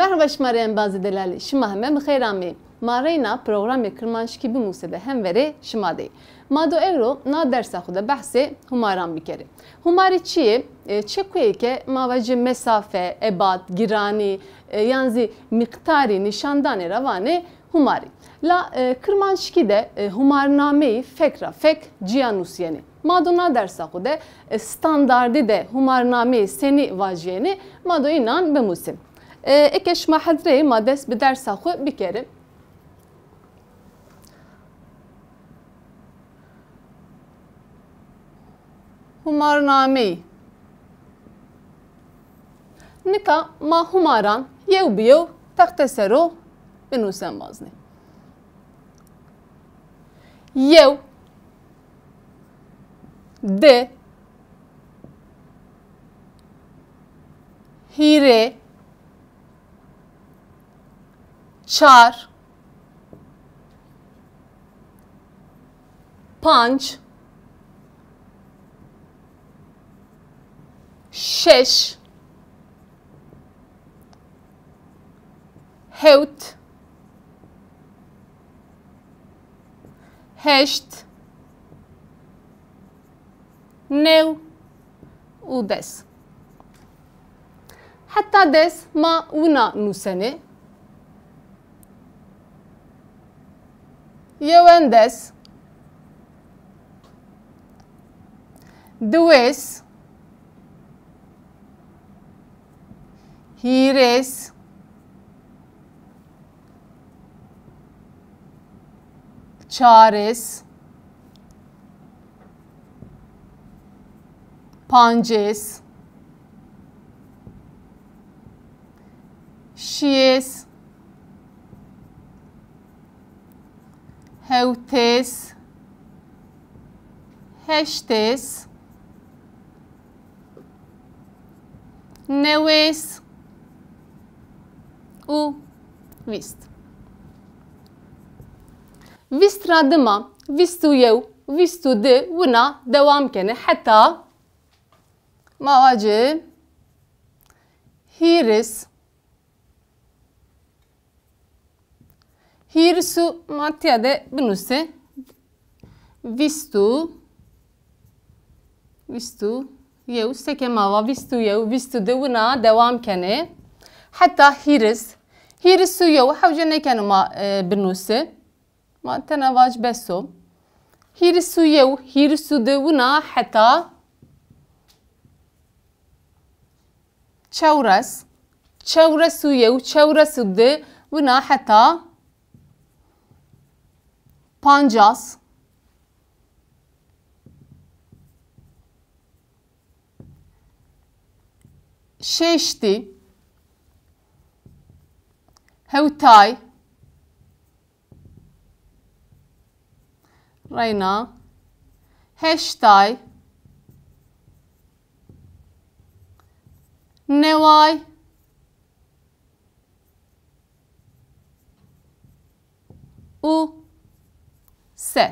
Merhaba şmarayen bazı delali. Şima heme mıxeyrami. Mareyna programı kırmanşki bir musede hem veri şima dey. Mado evro na dersa xuda bahsi humaran bir kere. Humari çiye çekuye ke mavacı mesafe, ebat, girani, e, yanzi miktari, nişandani, ravani humari. La e, kırmanşki de e, humarnameyi fekra fek ciyanus yeni. Mado na dersa xude standardi de humarnameyi seni vaciyeni mado inan be musim. اکش ما حضره ما دست به درس خو بکرم همارنامه نکا ما هماران یو بیو تخت سرو بنوسم بازنه یو د هیره چار پنج شش هفت هشت نو و دس حتی دس ما اونا نوسنه Even this, do is here is Charis, Ponges, she is هوتس هشتس نویس او ویست ویست را دما ویستو یو ویستو ده ونا دوام کنه حتی مواجه هیرس Hirsu Matiade Bnuse vistu vistu eu se chamava vistu yeu, vistu de una devam kene hatta hiris hirsu yeu, havje ne kenuma e, Bnuse ma tenavaj beso hirisu eu hirisu de una hatta çevres çevresu yeu, çevresu de una hatta Pancas, şeşti, hevtay, Reyna, Heştay, Nevay, U, سه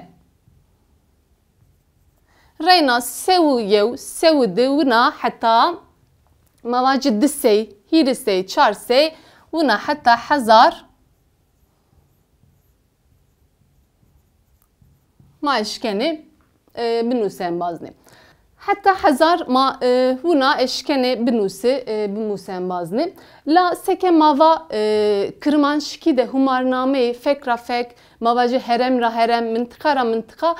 رينا سوي يو سوي دونا حتى مواجد دسي هيرسي تشارسي ونا حتى حزار ما اشكاني بنوسان بازني حتى حزار ما هنا اشكنه بنوسي بموسم بازني لا سكه ماوا كرمان شكي ده همارنامه فكرة فك مواجه هرم را هرم منطقه را منطقه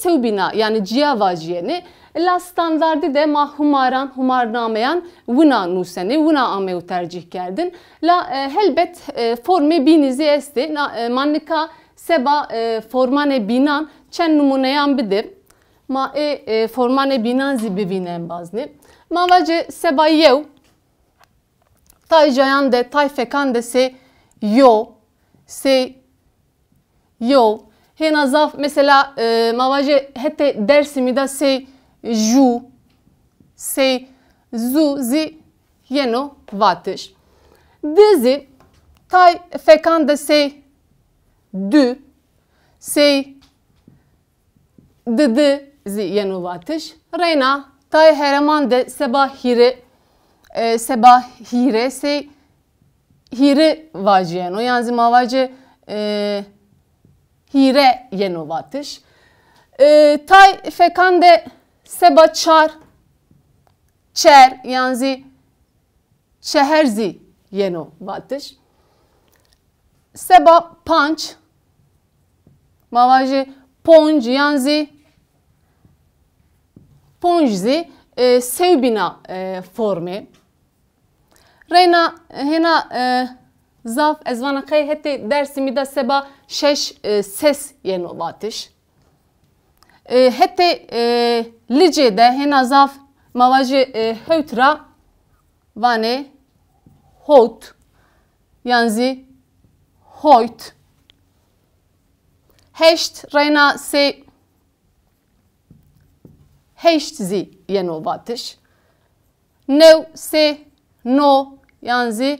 سو بنا يعني جيا واجيني لا standardı de ma humaran humarnameyan vuna nuseni vuna ameu tercih kerdin. La e, helbet e, forme binizi esti e, mannika seba formane binan çen numuneyan bidir ma e, e formane binanzi bivinen bazni. Ma vaje seba eu tay jayande tay fekande se yo se yo hena zaf mesela e, mavaje hete dersimida se ju se zu zi yeno vatish. Dizi tay fekande se dü se dı dı jenu vatish. Rejna ta e heremande seba sebahire e, seba hire se hiri Yani zima vaje e, hire jenu vatish. E, taj de seba çar çer yani çeherzi jeno vatish. Seba panç mavaji ponç yani ponzi e, seubina e, forme. Rena hena e, zaf ez kay qey hete dersimi da seba şeş e, ses yeno vatiş. E, hete e, lice de hena zaf mavaji e, heutra vane hot yanzi hoyt. Heşt rena se هشت زی ینو واتش نو سه نو یانزی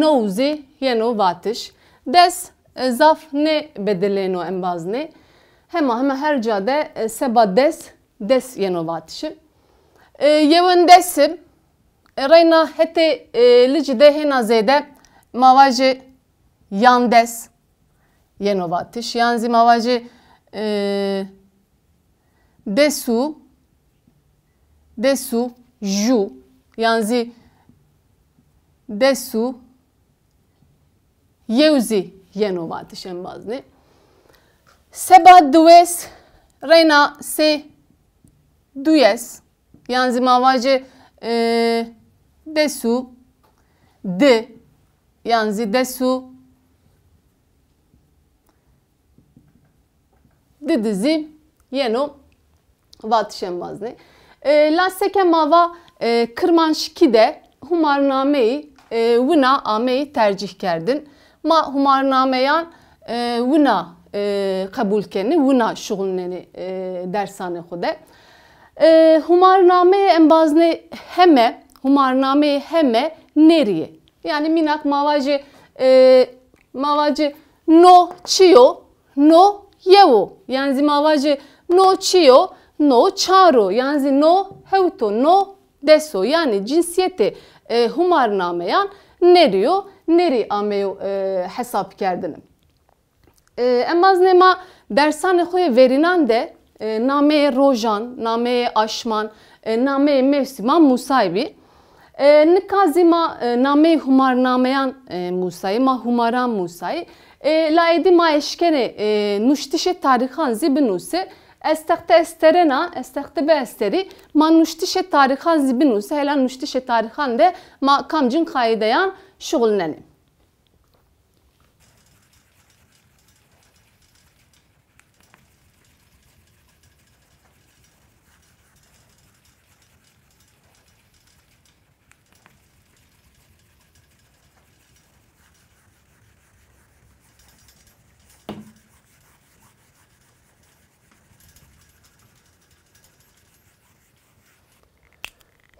نو زی ینو واتش دس زاف نه bedeleno en bazne. Hema hema her cade e, seba des des yeno vatişi. E, Yevin desim e, reyna hete lici de hena zede mavaji yandes yeno vatiş. Yanzi mavaji Desu, desu, ju. Yani dessous, jeuzi je novati še en bazni. Seba dues, rena se duyes. Yani mavace e, desu, de, yani desu, de dizi, yeno Vatişem ee, vazne. E, Laseke mava e, kırmanşki humarnameyi e, vina ameyi tercih kerdin. Ma humarnameyan e, vina e, kabul kendi. vina şugulneni e, dershane xude. E, humarnameyi embazne heme, Humarname heme neriye. Yani minak mavacı e, mavacı no çiyo no yevo. Yani mavacı no çiyo no çaro yani no hevto no deso yani cinsiyeti e, nameyan ne diyor? Neri ameyo e, hesap kerdinim. E, emaz nema bersane xoye verinan de e, name rojan, name aşman, e, name mevsiman musaybi. E, nikazima e, name humarnameyan e, musayi, ma humaran musayi. E, la edima eşkene e, nuştişe tarihan zibinuse. nuse استخت استرنا استخت به استری ما نوشتیش تاریخان زبین و سهلا نوشتیش تاریخان ده ما کامجین قایدهان شغل ننیم.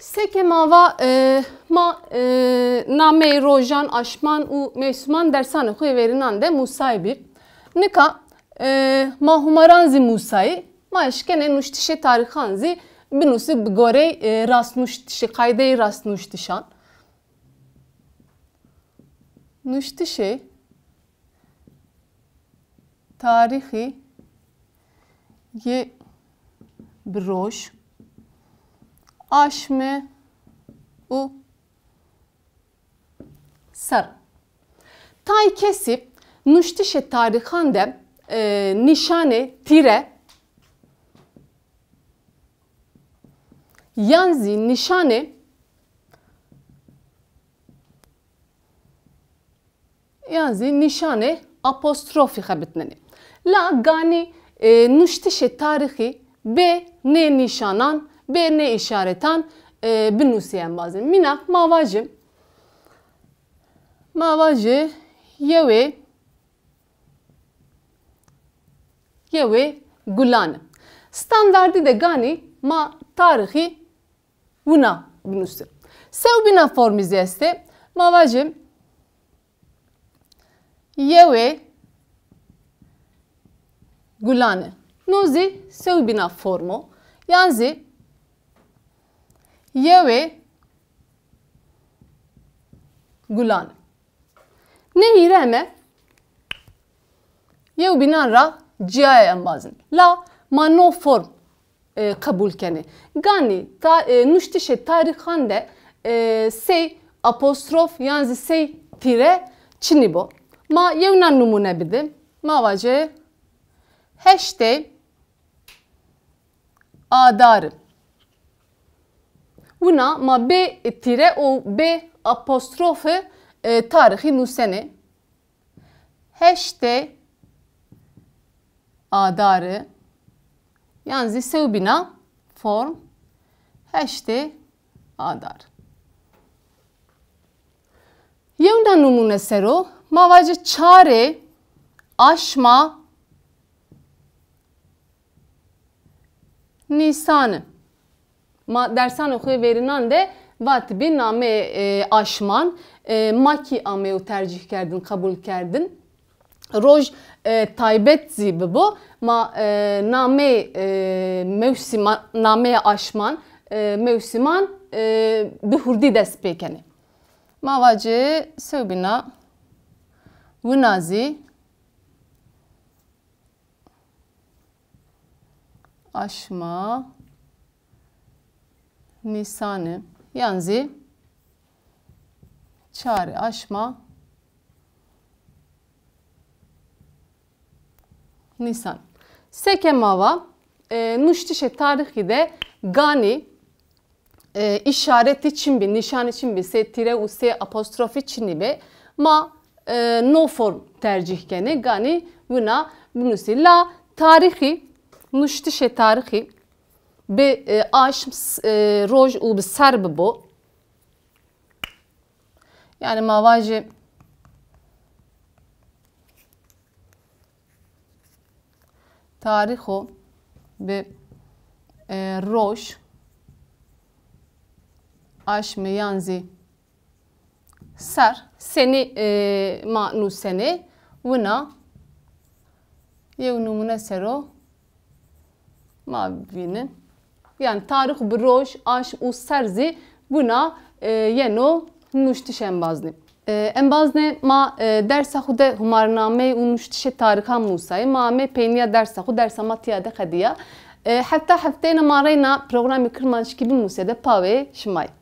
Sekemava e, ma e, name rojan aşman u mevsuman dersane huy verinan de Musa'yı bir. Nika e, mahumaranzi Musa'yı ma eşkene nuştişe tarihanzi binusi bgore e, rasnuştişe kaydeyi rasnuştişan. Nuştişe tarihi ye broş aşme u sarı. Tay kesip nüştişe tarihande e, nişane tire yanzi nişane yanzi nişane apostrofi habitneni. La gani e, nüştişe tarihi be ne nişanan به نه اشارتان بنوسیم بازن مینا مواجه مواجه یوه یوه گلان ستانداردی ده گانی ما تاریخی ونا بنوسیم سو بنا فرمیزی است مواجه یوه گلانه نوزی سو بنا فرمو یعنی यह वे गुलान नहीं रहme yevbinan ra ciaya enbazin. La mano form e, kabul kene. Gani ta, e, nuştişe tarikhande e, sey apostrof yanzi sey tire çinibo. Ma yevnan numune bidi. Ma vace heşte adarı. Buna ma B e tire o B apostrofe e, tarihi nusene. Heşte adarı yani sevbina form heşte adarı. Yevna numune sero ma vajı çare aşma nisanı dersan xwe verinan de vatibî namê e, aşman e, makî amê û tercih kerdin kabul kerdin roj e, taybet zî bibo ma namê mevsim name aşman mevsiman bi hurdî dest Ma mavacê sevbîna wina aşma Nisanı yani çare aşma Nisan. Sekemava e, nuştişe tarihi de gani e, işareti çin bir nişan için bir se tire use apostrofi için bir ma e, no form tercih gene gani buna bunu la tarihi nuştişe tarihi باش روج وبالسرب بو يعني ما واجب تاريخه بالروج اش ميانزي سر سني ما نو سني ونا يو نمونه سرو ما بينن yani tarih broş, aş, u serzi buna e, yeno nuştiş embazne. Embazne ma e, dersa xude humarname u nuştişe tariha Musa'yı ma me peyniya dersa xu dersa matiya de xediya. Hatta e, haftayna marayna programı kırmanç gibi Musa'da pave şimay.